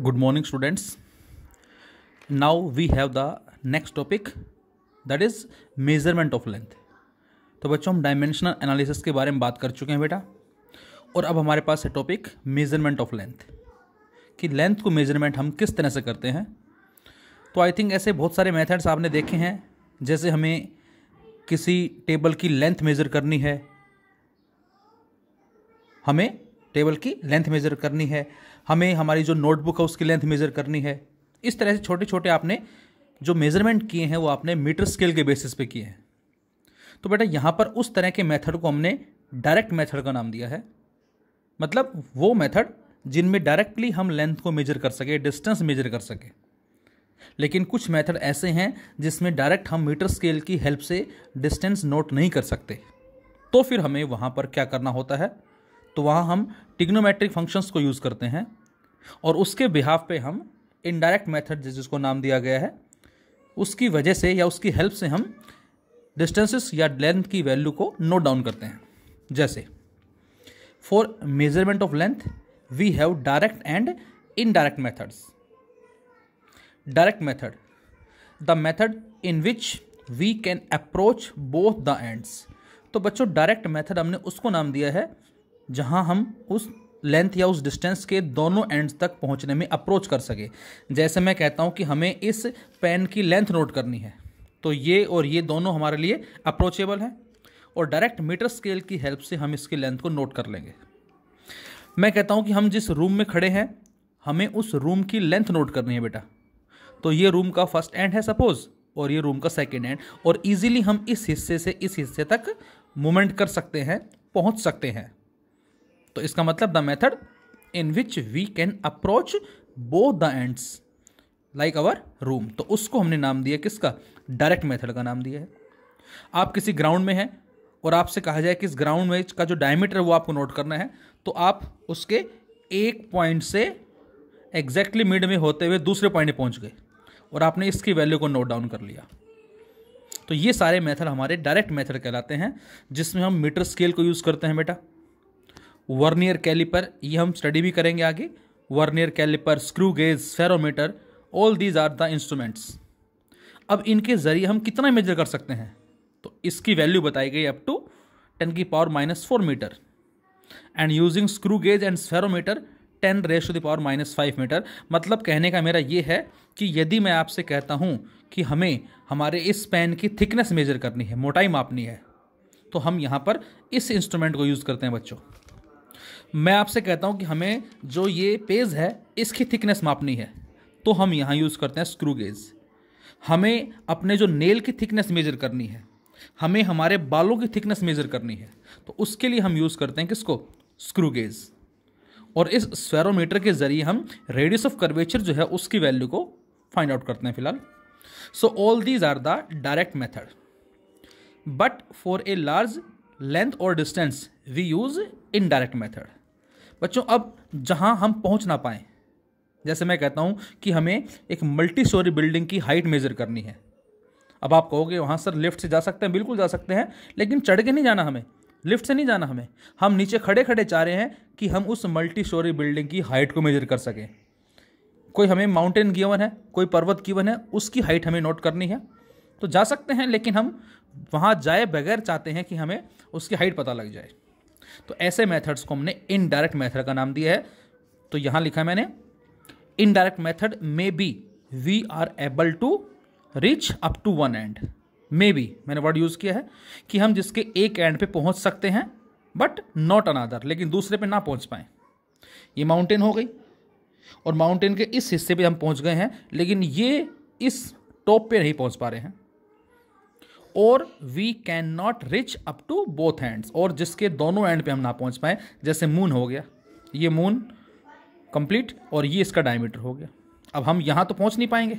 good morning students now we have the next topic that is measurement of length तो बच्चों हम dimensional analysis के बारे में बात कर चुके हैं बेटा और अब हमारे पास है टॉपिक मेजरमेंट ऑफ लेंथ कि लेंथ को मेजरमेंट हम किस तरह से करते हैं तो आई थिंक ऐसे बहुत सारे मेथड्स आपने देखे हैं जैसे हमें किसी टेबल की लेंथ मेज़र करनी है हमें टेबल की लेंथ मेज़र करनी है हमें हमारी जो नोटबुक है उसकी लेंथ मेज़र करनी है इस तरह से छोटे छोटे आपने जो मेज़रमेंट किए हैं वो आपने मीटर स्केल के बेसिस पे किए हैं तो बेटा यहाँ पर उस तरह के मेथड को हमने डायरेक्ट मेथड का नाम दिया है मतलब वो मेथड जिनमें डायरेक्टली हम लेंथ को मेजर कर सके डिस्टेंस मेजर कर सके लेकिन कुछ मेथड ऐसे हैं जिसमें डायरेक्ट हम मीटर स्केल की हेल्प से डिस्टेंस नोट नहीं कर सकते तो फिर हमें वहाँ पर क्या करना होता है तो वहाँ हम टिग्नोमेट्रिक फंक्शंस को यूज़ करते हैं और उसके बिहाफ पे हम इनडायरेक्ट मेथड जिसको नाम दिया गया है उसकी वजह से या उसकी हेल्प से हम डिस्टेंसेस या लेंथ की वैल्यू को नोट डाउन करते हैं जैसे for measurement of length we have direct and indirect methods direct method the method in which we can approach both the ends तो बच्चों डायरेक्ट मेथड हमने उसको नाम दिया है जहां हम उस लेंथ या उस डिस्टेंस के दोनों एंड्स तक पहुंचने में अप्रोच कर सके जैसे मैं कहता हूं कि हमें इस पेन की लेंथ नोट करनी है तो ये और ये दोनों हमारे लिए अप्रोचेबल हैं और डायरेक्ट मीटर स्केल की हेल्प से हम इसकी लेंथ को नोट कर लेंगे मैं कहता हूँ कि हम जिस रूम में खड़े हैं हमें उस रूम की लेंथ नोट करनी है बेटा तो ये रूम का फर्स्ट एंड है सपोज और ये रूम का सेकेंड एंड और इजीली हम इस हिस्से से इस हिस्से तक मूवमेंट कर सकते हैं पहुंच सकते हैं तो इसका मतलब the method in which we can approach both the ends like our room तो उसको हमने नाम दिया किसका डायरेक्ट मेथड का नाम दिया है आप किसी ग्राउंड में हैं और आपसे कहा जाए कि इस ग्राउंड में का जो डायमीटर है वो आपको नोट करना है तो आप उसके एक पॉइंट से एग्जैक्टली मिड में होते हुए दूसरे पॉइंट में पहुंच गए और आपने इसकी वैल्यू को नोट डाउन कर लिया तो ये सारे मेथड हमारे डायरेक्ट मेथड कहलाते हैं जिसमें हम मीटर स्केल को यूज़ करते हैं बेटा वर्नियर कैलिपर ये हम स्टडी भी करेंगे आगे vernier calliper screw gauge spherometer all these are the instruments अब इनके ज़रिए हम कितना मेजर कर सकते हैं तो इसकी वैल्यू बताई गई अप टू टेन की power minus four metre and using screw gauge and spherometer ten ratio the power minus five metre मतलब कहने का मेरा ये है कि यदि मैं आपसे कहता हूँ कि हमें हमारे इस पेन की थिकनेस मेजर करनी है मोटाई मापनी है तो हम यहाँ पर इस इंस्ट्रूमेंट को यूज़ करते हैं बच्चों मैं आपसे कहता हूँ कि हमें जो ये पेज है इसकी थिकनेस मापनी है तो हम यहाँ यूज़ करते हैं स्क्रू गेज हमें अपने जो नेल की थिकनेस मेजर करनी है हमें हमारे बालों की थिकनेस मेजर करनी है तो उसके लिए हम यूज़ करते हैं किसको स्क्रू गेज और इस स्वेरोमीटर के ज़रिए हम रेडियस ऑफ कर्वेचर जो है उसकी वैल्यू को फाइंड आउट करते हैं फिलहाल so all these are the direct method but for a large length और distance we use indirect method बच्चों अब जहाँ हम पहुँच ना पाए जैसे मैं कहता हूँ कि हमें एक मल्टी स्टोरी बिल्डिंग की हाइट मेज़र करनी है अब आप कहोगे वहाँ सर लिफ्ट से जा सकते हैं बिल्कुल जा सकते हैं लेकिन चढ़ के नहीं जाना हमें लिफ्ट से नहीं जाना हमें हम नीचे खड़े खड़े चाह रहे हैं कि हम उस मल्टी स्टोरी बिल्डिंग की हाइट को मेज़र कर सकें कोई हमें माउंटेन गिवन है कोई पर्वत गिवन है उसकी हाइट हमें नोट करनी है तो जा सकते हैं लेकिन हम वहाँ जाए बगैर चाहते हैं कि हमें उसकी हाइट पता लग जाए तो ऐसे मेथड्स को हमने इनडायरेक्ट मेथड का नाम दिया है तो यहां लिखा है मैंने indirect method maybe we are able to reach up to one and maybe मैंने वर्ड यूज़ किया है कि हम जिसके एक एंड पे पहुंच सकते हैं बट नॉट अनादर लेकिन दूसरे पे ना पहुंच पाए ये माउंटेन हो गई और माउंटेन के इस हिस्से पे हम पहुंच गए हैं लेकिन ये इस टॉप पे नहीं पहुंच पा रहे हैं और we can not reach up to both ends और जिसके दोनों एंड पे हम ना पहुंच पाए जैसे मून हो गया ये मून कंप्लीट और ये इसका डायमीटर हो गया अब हम यहाँ तो पहुँच नहीं पाएंगे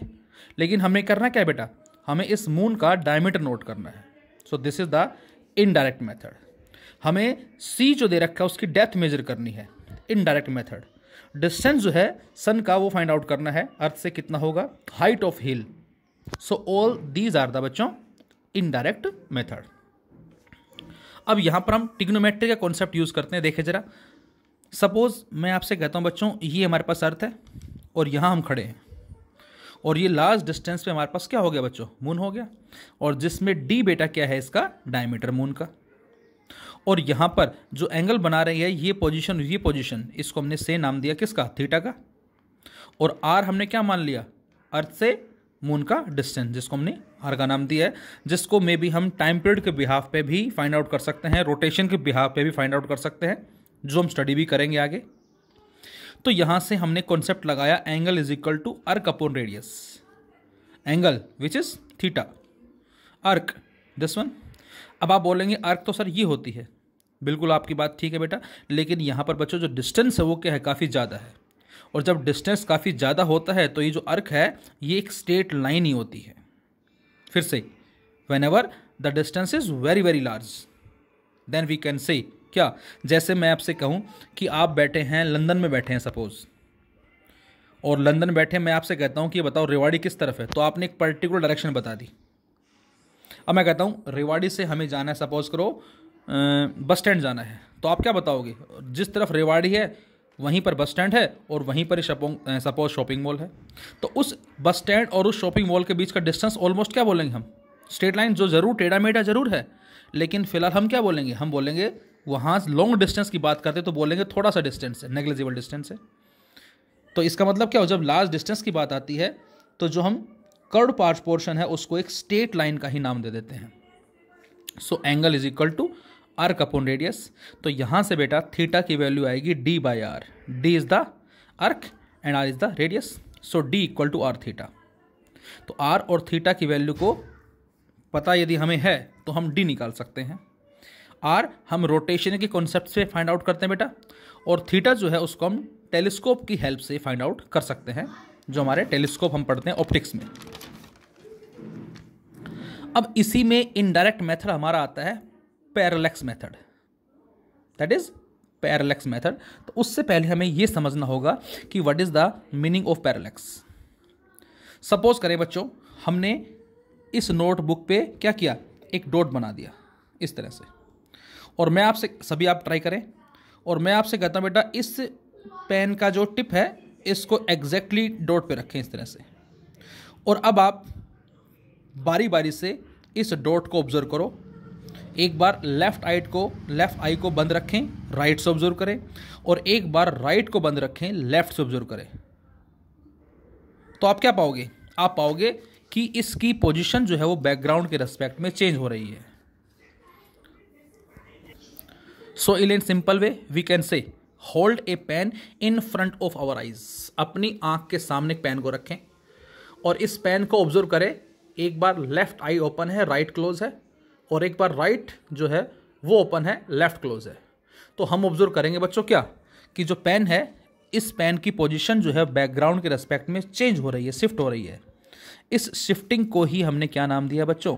लेकिन हमें करना क्या बेटा हमें इस मून का डायमीटर नोट करना है so this is the indirect method हमें सी जो दे रखा है उसकी डेप्थ मेजर करनी है इनडायरेक्ट मेथड डिस्टेंस जो है सन का वो फाइंड आउट करना है अर्थ से कितना होगा height of hill so all these are the बच्चों इनडायरेक्ट मेथड अब यहां पर हम टिग्नोमेट्री का कॉन्सेप्ट यूज़ करते हैं देखे जरा सपोज मैं आपसे कहता हूं बच्चों ये हमारे पास अर्थ है और यहां हम खड़े हैं और ये लास्ट डिस्टेंस पे हमारे पास क्या हो गया बच्चों मून हो गया और जिसमें डी बेटा क्या है इसका डायमीटर मून का और यहां पर जो एंगल बना रही है ये पोजिशन ये पोजिशन इसको हमने से नाम दिया किसका थीटा का और आर हमने क्या मान लिया अर्थ से मून का डिस्टेंस जिसको हमने आर का नाम दिया है जिसको मे बी हम टाइम पीरियड के बिहाफ पे भी फाइंड आउट कर सकते हैं रोटेशन के बिहाफ पे भी फाइंड आउट कर सकते हैं जो हम स्टडी भी करेंगे आगे तो यहाँ से हमने कॉन्सेप्ट लगाया angle is equal to arc upon radius angle which is theta arc this one अब आप बोलेंगे अर्क तो सर ये होती है बिल्कुल आपकी बात ठीक है बेटा लेकिन यहाँ पर बच्चों जो डिस्टेंस है वो क्या है काफ़ी ज़्यादा है और जब डिस्टेंस काफ़ी ज़्यादा होता है तो ये जो अर्क है ये एक स्ट्रेट लाइन ही होती है फिर से whenever the distance is very very large then we can say क्या जैसे मैं आपसे कहूँ कि आप बैठे हैं लंदन में बैठे हैं सपोज़ और लंदन बैठे मैं आपसे कहता हूँ कि बताओ रेवाड़ी किस तरफ है तो आपने एक पर्टिकुलर डायरेक्शन बता दी अब मैं कहता हूँ रेवाड़ी से हमें जाना है सपोज करो बस स्टैंड जाना है तो आप क्या बताओगे जिस तरफ रेवाड़ी है वहीं पर बस स्टैंड है और वहीं पर सपोज शॉपिंग मॉल है तो उस बस स्टैंड और उस शॉपिंग मॉल के बीच का डिस्टेंस ऑलमोस्ट क्या बोलेंगे हम स्ट्रेट लाइन जो ज़रूर टेढ़ा मेढ़ा ज़रूर है लेकिन फिलहाल हम क्या बोलेंगे हम बोलेंगे वहाँ लॉन्ग डिस्टेंस की बात करते तो बोलेंगे थोड़ा सा डिस्टेंस है नेग्लेजिबल डिस्टेंस है तो इसका मतलब क्या हो जब लार्ज डिस्टेंस की बात आती है तो जो हम कर्ड पार्ट पोर्शन है उसको एक स्टेट लाइन का ही नाम दे देते हैं so angle is equal to arc upon radius तो यहाँ से बेटा थीटा की वैल्यू आएगी D by R D is the arc and R is the radius so D equal to R theta तो आर और थीटा की वैल्यू को पता यदि हमें है तो हम डी निकाल सकते हैं आर हम रोटेशन के कॉन्सेप्ट से फाइंड आउट करते हैं बेटा और थीटा जो है उसको हम टेलीस्कोप की हेल्प से फाइंड आउट कर सकते हैं जो हमारे टेलीस्कोप हम पढ़ते हैं ऑप्टिक्स में अब इसी में इनडायरेक्ट मेथड हमारा आता है parallax method that is parallax method तो उससे पहले हमें यह समझना होगा कि what is the meaning of parallax suppose करें बच्चों हमने इस नोटबुक पे क्या किया एक डॉट बना दिया इस तरह से और मैं आपसे सभी आप ट्राई करें और मैं आपसे कहता हूँ बेटा इस पेन का जो टिप है इसको एग्जैक्टली डॉट पे रखें इस तरह से और अब आप बारी बारी से इस डॉट को ऑब्जर्व करो एक बार लेफ्ट आई को लेफ्ट आई को बंद रखें राइट से ऑब्जर्व करें और एक बार राइट को बंद रखें लेफ्ट से ऑब्जर्व करें तो आप क्या पाओगे आप पाओगे कि इसकी पोजीशन जो है वो बैकग्राउंड के रेस्पेक्ट में चेंज हो रही है सो इल in simple way we can say hold a pen in front of our eyes अपनी आंख के सामने पेन को रखें और इस पेन को ऑब्जर्व करें एक बार लेफ्ट आई ओपन है राइट right क्लोज है और एक बार राइट जो है वो ओपन है लेफ्ट क्लोज है तो हम ऑब्जर्व करेंगे बच्चों क्या कि जो पेन है इस पेन की पोजीशन जो है बैकग्राउंड के रेस्पेक्ट में चेंज हो रही है शिफ्ट हो रही है इस शिफ्टिंग को ही हमने क्या नाम दिया बच्चों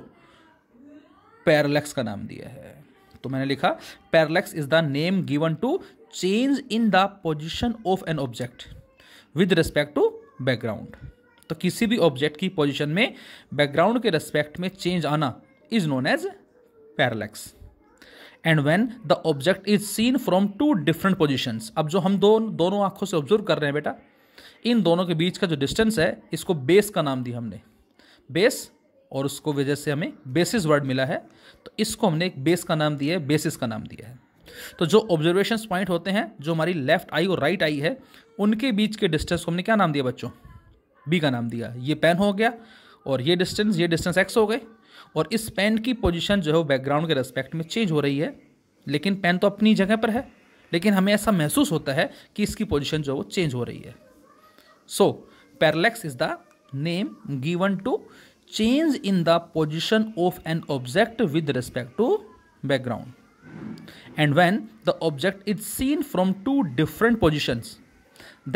पैरलैक्स का नाम दिया है तो मैंने लिखा parallax is the name given to change in the position of an object with respect to background तो किसी भी ऑब्जेक्ट की पोजिशन में बैकग्राउंड के रेस्पेक्ट में चेंज आना is known as parallax and when the object is seen from two different positions अब जो हम दो, दोनों आंखों से ऑब्जर्व कर रहे हैं बेटा इन दोनों के बीच का जो डिस्टेंस है इसको बेस का नाम दिया हमने बेस और उसको वजह से हमें बेसिस वर्ड मिला है तो इसको हमने एक बेस का नाम दिया है बेसिस का नाम दिया है तो जो ऑब्जर्वेशन पॉइंट होते हैं जो हमारी लेफ्ट आई और राइट आई है उनके बीच के डिस्टेंस को हमने क्या नाम दिया बच्चों बी का नाम दिया ये पेन हो गया और ये डिस्टेंस ये डिस्टेंस एक्स हो गए और इस पेन की पोजिशन जो है वो बैकग्राउंड के रेस्पेक्ट में चेंज हो रही है लेकिन पेन तो अपनी जगह पर है लेकिन हमें ऐसा महसूस होता है कि इसकी पोजिशन जो है वो चेंज हो रही है so parallax is the name given to change in the position of an object with respect to background and when the object is seen from two different position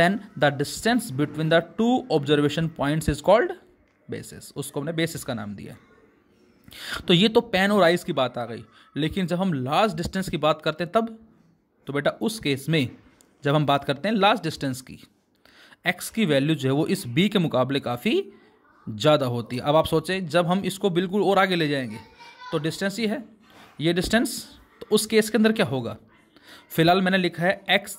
then the distance between the two observation points is called basis उसको हमने basis का नाम दिया है तो ये तो pen और आइस की बात आ गई लेकिन जब हम लास्ट डिस्टेंस की बात करते हैं तब तो बेटा उस केस में जब हम बात करते हैं लास्ट डिस्टेंस की एक्स की वैल्यू जो है वो इस बी के मुकाबले काफ़ी ज़्यादा होती है अब आप सोचें जब हम इसको बिल्कुल और आगे ले जाएंगे तो डिस्टेंस ये है ये डिस्टेंस तो उस केस के अंदर क्या होगा फिलहाल मैंने लिखा है एक्स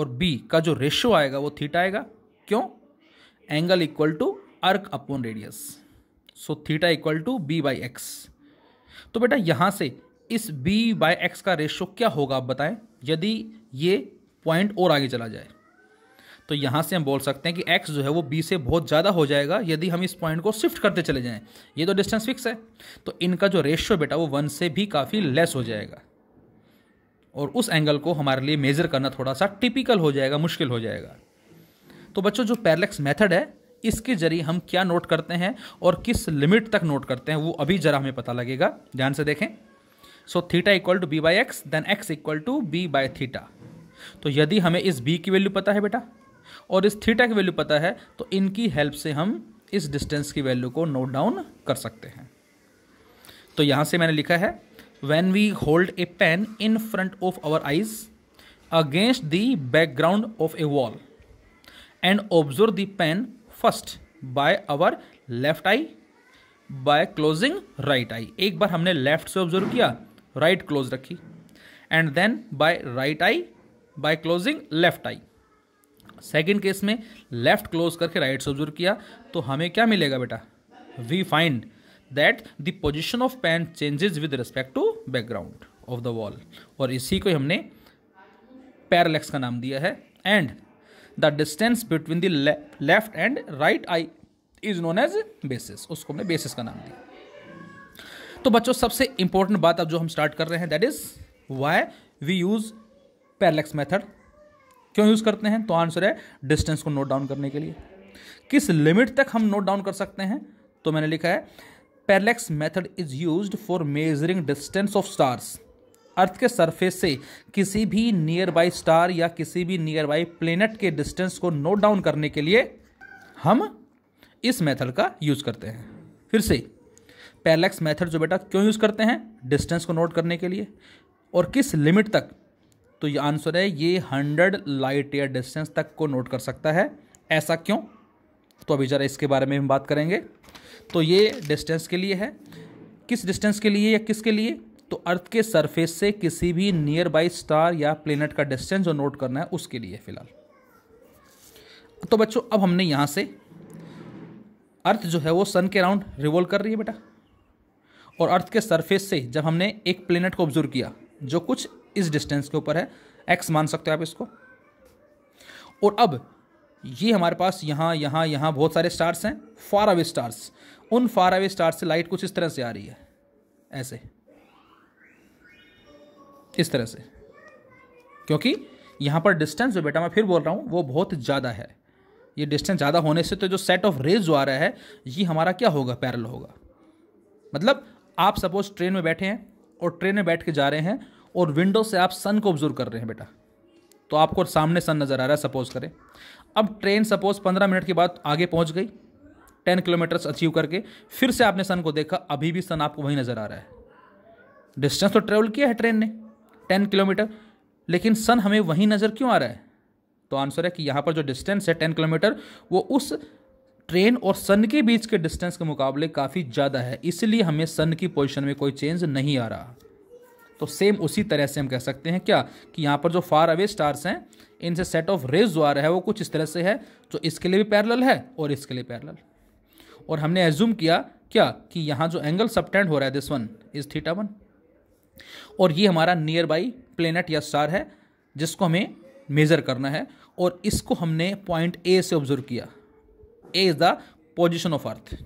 और बी का जो रेशो आएगा वो थीटा आएगा क्यों angle equal to arc upon radius so theta equal to B by X तो बेटा यहाँ से इस बी बाई एक्स का रेशो क्या होगा आप बताएं यदि ये पॉइंट और आगे चला जाए तो यहाँ से हम बोल सकते हैं कि x जो है वो b से बहुत ज़्यादा हो जाएगा यदि हम इस पॉइंट को शिफ्ट करते चले जाएं ये तो डिस्टेंस फिक्स है तो इनका जो रेशियो बेटा वो वन से भी काफ़ी लेस हो जाएगा और उस एंगल को हमारे लिए मेज़र करना थोड़ा सा टिपिकल हो जाएगा मुश्किल हो जाएगा तो बच्चों जो पैरलेक्स मेथड है इसके जरिए हम क्या नोट करते हैं और किस लिमिट तक नोट करते हैं वो अभी जरा हमें पता लगेगा ध्यान से देखें so theta equal to B by X then X equal to B by theta तो यदि हमें इस बी की वैल्यू पता है बेटा और इस थीटा की वैल्यू पता है तो इनकी हेल्प से हम इस डिस्टेंस की वैल्यू को नोट डाउन कर सकते हैं तो यहाँ से मैंने लिखा है when we hold a pen in front of our eyes against the background of a wall and observe the pen first by our left eye by closing right eye एक बार हमने लेफ्ट से ऑब्जर्व किया right right close रखी and then by right eye by closing left eye second case में left close करके right से observe किया तो हमें क्या मिलेगा बेटा we find that the position of pen changes with respect to background of the wall और इसी को हमने पैरलेक्स का नाम दिया है and the distance between the left and right eye is known as basis उसको हमने बेसिस का नाम दिया तो बच्चों सबसे इंपॉर्टेंट बात अब जो हम स्टार्ट कर रहे हैं that is why we use parallax method क्यों यूज करते हैं तो आंसर है डिस्टेंस को नोट डाउन करने के लिए किस लिमिट तक हम नोट डाउन कर सकते हैं तो मैंने लिखा है parallax method is use for measuring distance of stars earth के सरफेस से किसी भी नियर बाई स्टार या किसी भी नियर बाई प्लेनेट के डिस्टेंस को नोट डाउन करने के लिए हम इस मेथड का यूज़ करते हैं फिर से पैलेक्स मेथड जो बेटा क्यों यूज़ करते हैं डिस्टेंस को नोट करने के लिए और किस लिमिट तक तो ये आंसर है ये हंड्रेड लाइट ईयर डिस्टेंस तक को नोट कर सकता है ऐसा क्यों तो अभी ज़रा इसके बारे में हम बात करेंगे तो ये डिस्टेंस के लिए है किस डिस्टेंस के लिए या किसके लिए तो अर्थ के सरफेस से किसी भी नियर बाई स्टार या प्लेनेट का डिस्टेंस जो नोट करना है उसके लिए फिलहाल तो बच्चों अब हमने यहाँ से अर्थ जो है वो सन के राउंड रिवोल्व कर रही है बेटा और अर्थ के सरफेस से जब हमने एक प्लेनेट को ऑब्जर्व किया जो कुछ इस डिस्टेंस के ऊपर है एक्स मान सकते हो आप इसको और अब ये हमारे पास यहाँ यहाँ यहाँ बहुत सारे स्टार्स हैं फार अवे स्टार्स उन फार अवे स्टार्स से लाइट कुछ इस तरह से आ रही है ऐसे इस तरह से क्योंकि यहाँ पर डिस्टेंस जो बेटा मैं फिर बोल रहा हूँ वो बहुत ज़्यादा है ये डिस्टेंस ज़्यादा होने से तो जो सेट ऑफ रेज जो आ रहा है ये हमारा क्या होगा पैरल होगा मतलब आप सपोज ट्रेन में बैठे हैं और ट्रेन में बैठ के जा रहे हैं और विंडो से आप सन को ऑब्जर्व कर रहे हैं बेटा तो आपको सामने सन नज़र आ रहा है सपोज करें अब ट्रेन सपोज पंद्रह मिनट के बाद आगे पहुँच गई टेन किलोमीटर्स अचीव करके फिर से आपने सन को देखा अभी भी सन आपको वहीं नज़र आ रहा है डिस्टेंस तो ट्रेवल किया है ट्रेन ने टेन किलोमीटर लेकिन सन हमें वहीं नज़र क्यों आ रहा है तो आंसर है कि यहाँ पर जो डिस्टेंस है टेन किलोमीटर वो उस ट्रेन और सन के बीच के डिस्टेंस के मुकाबले काफ़ी ज़्यादा है इसलिए हमें सन की पोजिशन में कोई चेंज नहीं आ रहा तो सेम उसी तरह से हम कह सकते हैं क्या कि यहाँ पर जो फार अवे स्टार्स हैं इनसे सेट ऑफ रेज जो आ रहा है वो कुछ इस तरह से है जो इसके लिए भी पैरल है और इसके लिए पैरल और हमने एज्यूम किया क्या कि यहाँ जो एंगल सबटेंड हो रहा है this one is theta one और ये हमारा नियर बाई प्लेनेट या स्टार है जिसको हमें मेज़र करना है और इसको हमने पॉइंट ए से ऑब्जर्व किया A is the position of earth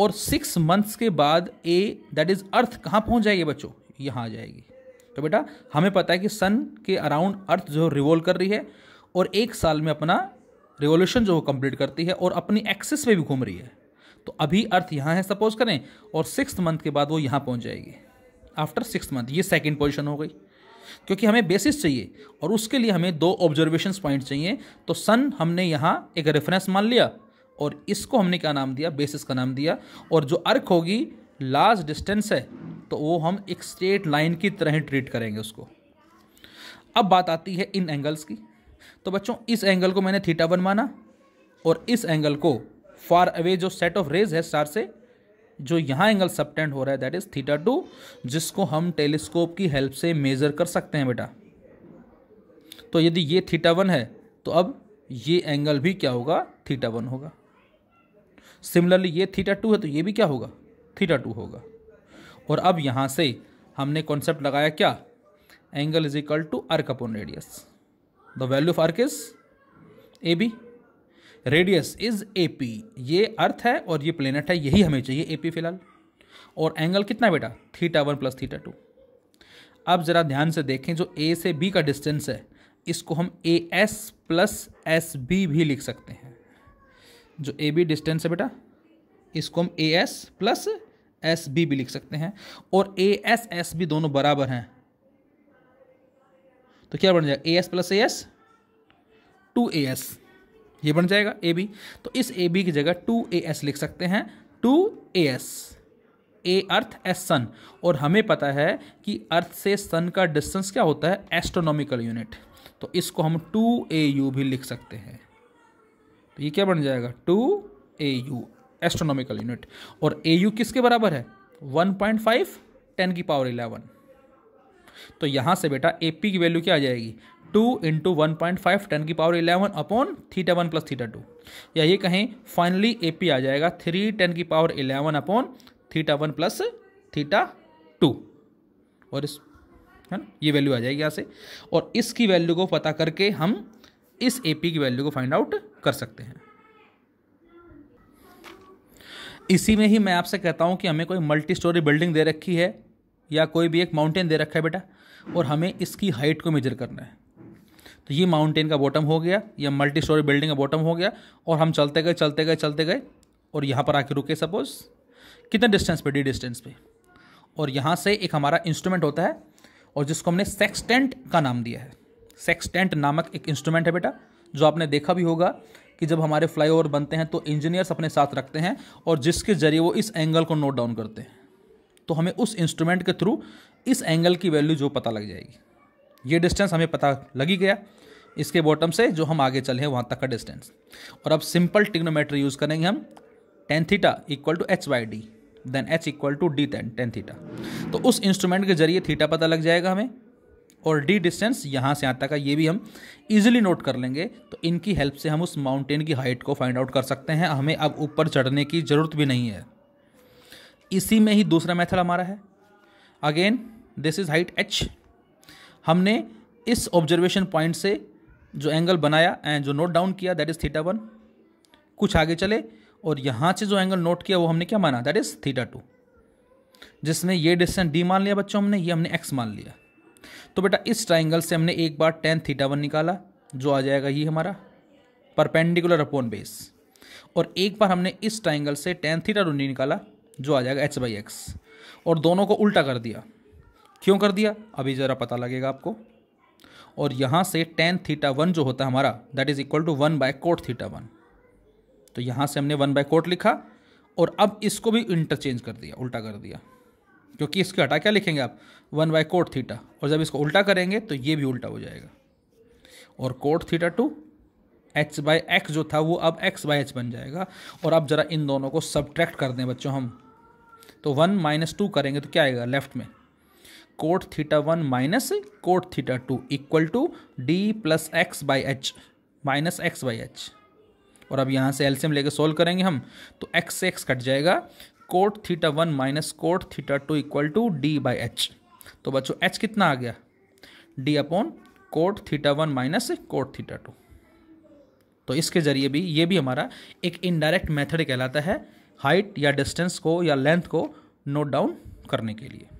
और सिक्स मंथ्स के बाद ए दैट इज़ अर्थ कहाँ पहुँच जाएगी बच्चों यहाँ आ जाएगी तो बेटा हमें पता है कि सन के अराउंड अर्थ जो रिवोल्व कर रही है और एक साल में अपना रिवोल्यूशन जो कंप्लीट करती है और अपनी एक्सिस पे भी घूम रही है तो अभी अर्थ यहाँ है सपोज करें और सिक्स मंथ के बाद वो यहाँ पहुँच जाएगी आफ्टर सिक्स मंथ ये सेकेंड पोजिशन हो गई क्योंकि हमें बेसिस चाहिए और उसके लिए हमें दो ऑब्जर्वेशन पॉइंट चाहिए तो सन हमने यहाँ एक रेफरेंस मान लिया और इसको हमने क्या नाम दिया बेसिस का नाम दिया और जो अर्क होगी लार्ज डिस्टेंस है तो वो हम एक स्ट्रेट लाइन की तरह ट्रीट करेंगे उसको अब बात आती है इन एंगल्स की तो बच्चों इस एंगल को मैंने थीटा वन माना और इस एंगल को फार अवे जो सेट ऑफ रेज है स्टार से जो यहाँ एंगल सबटेंड हो रहा है दैट इज थीटा टू जिसको हम टेलीस्कोप की हेल्प से मेजर कर सकते हैं बेटा तो यदि ये थीटा वन है तो अब ये एंगल भी क्या होगा थीटा वन होगा सिमिलरली ये थीटा टू है तो ये भी क्या होगा थीटा टू होगा और अब यहाँ से हमने कॉन्सेप्ट लगाया क्या angle is equal to arc upon radius the value of arc is A B radius is A P ये अर्थ है और ये प्लेनेट है यही हमें चाहिए ए पी फिलहाल और एंगल कितना बेटा theta one plus theta two अब ज़रा ध्यान से देखें जो ए से बी का डिस्टेंस है इसको हम A S plus S B भी लिख सकते हैं जो ए बी डिस्टेंस है बेटा इसको हम A S plus S B भी लिख सकते हैं और ए एस एस बी दोनों बराबर हैं तो क्या बन जाएगा A S plus A S two A S ये बन जाएगा ए बी तो इस ए बी की जगह टू ए एस लिख सकते हैं two A S A earth S sun और हमें पता है कि अर्थ से सन का डिस्टेंस क्या होता है एस्ट्रोनॉमिकल यूनिट तो इसको हम टू ए यू भी लिख सकते हैं तो ये क्या बन जाएगा two A U astronomical unit और ए यू किसके बराबर है वन पॉइंट फाइव टेन की पावर इलेवन तो यहां से बेटा ए पी की वैल्यू क्या आ जाएगी two into one point five ten की power eleven upon theta one plus theta two या ये कहें फाइनली ए पी आ जाएगा थ्री टेन की power eleven upon theta one plus theta two और इस है ना ये वैल्यू आ जाएगी यहाँ से और इसकी वैल्यू को पता करके हम इस ए पी की वैल्यू को फाइंड आउट कर सकते हैं इसी में ही मैं आपसे कहता हूँ कि हमें कोई मल्टी स्टोरी बिल्डिंग दे रखी है या कोई भी एक माउंटेन दे रखा है बेटा और हमें इसकी हाइट को मेजर करना है तो ये माउंटेन का बॉटम हो गया या मल्टी स्टोरी बिल्डिंग का बॉटम हो गया और हम चलते गए चलते गए चलते गए और यहाँ पर आके रुके सपोज कितने डिस्टेंस पे डी डिस्टेंस पे और यहाँ से एक हमारा इंस्ट्रूमेंट होता है और जिसको हमने सेक्सटेंट का नाम दिया है सेक्सटेंट नामक एक इंस्ट्रूमेंट है बेटा जो आपने देखा भी होगा कि जब हमारे फ्लाईओवर बनते हैं तो इंजीनियर्स अपने साथ रखते हैं और जिसके जरिए वो इस एंगल को नोट डाउन करते हैं तो हमें उस इंस्ट्रूमेंट के थ्रू इस एंगल की वैल्यू जो पता लग जाएगी ये डिस्टेंस हमें पता लगी गया इसके बॉटम से जो हम आगे चले हैं वहाँ तक का डिस्टेंस और अब सिंपल टिग्नोमेट्री यूज़ करेंगे हम tan theta equal to H by D then H equal to D tan tan theta तो उस इंस्ट्रूमेंट के जरिए थीटा पता लग जाएगा हमें और डी डिस्टेंस यहाँ से यहाँ तक का ये भी हम इजिली नोट कर लेंगे तो इनकी हेल्प से हम उस माउंटेन की हाइट को फाइंड आउट कर सकते हैं हमें अब ऊपर चढ़ने की ज़रूरत भी नहीं है इसी में ही दूसरा मेथड हमारा है again this is height H हमने इस ऑब्जर्वेशन पॉइंट से जो एंगल बनाया एंड जो नोट डाउन किया दैट इज़ थीटा वन कुछ आगे चले और यहाँ से जो एंगल नोट किया वो हमने क्या माना दैट इज़ थीटा टू जिसमें ये डिस्टेंस डी मान लिया बच्चों हमने ये हमने एक्स मान लिया तो बेटा इस ट्राइंगल से हमने एक बार टेन थीटा वन निकाला जो आ जाएगा ये हमारा परपेंडिकुलर अपॉन बेस और एक बार हमने इस ट्राइंगल से टेन थीटा टू निकाला जो आ जाएगा एच बाई एक्स और दोनों को उल्टा कर दिया क्यों कर दिया अभी ज़रा पता लगेगा आपको और यहाँ से टेन थीटा वन जो होता है हमारा that is equal to one by cot theta one तो यहाँ से हमने वन बाय कोट लिखा और अब इसको भी इंटरचेंज कर दिया उल्टा कर दिया क्योंकि इसके हटा क्या लिखेंगे आप वन बाय कोट थीटा और जब इसको उल्टा करेंगे तो ये भी उल्टा हो जाएगा और cot theta two H by X जो था वो अब एक्स बाय एच बन जाएगा और अब ज़रा इन दोनों को सब्ट्रैक्ट कर दें बच्चों हम तो वन माइनस टू करेंगे तो क्या आएगा लेफ्ट में cot theta one minus cot theta two equal to D plus X by H minus X by H और अब यहाँ से एल्सियम लेके सोल्व करेंगे हम तो एक्स से एक्स कट जाएगा cot theta one minus cot theta two equal to D by H तो बच्चों एच कितना आ गया D upon cot theta one minus cot theta two तो इसके जरिए भी ये भी हमारा एक इनडायरेक्ट मेथड कहलाता है हाइट या डिस्टेंस को या लेंथ को नोट डाउन करने के लिए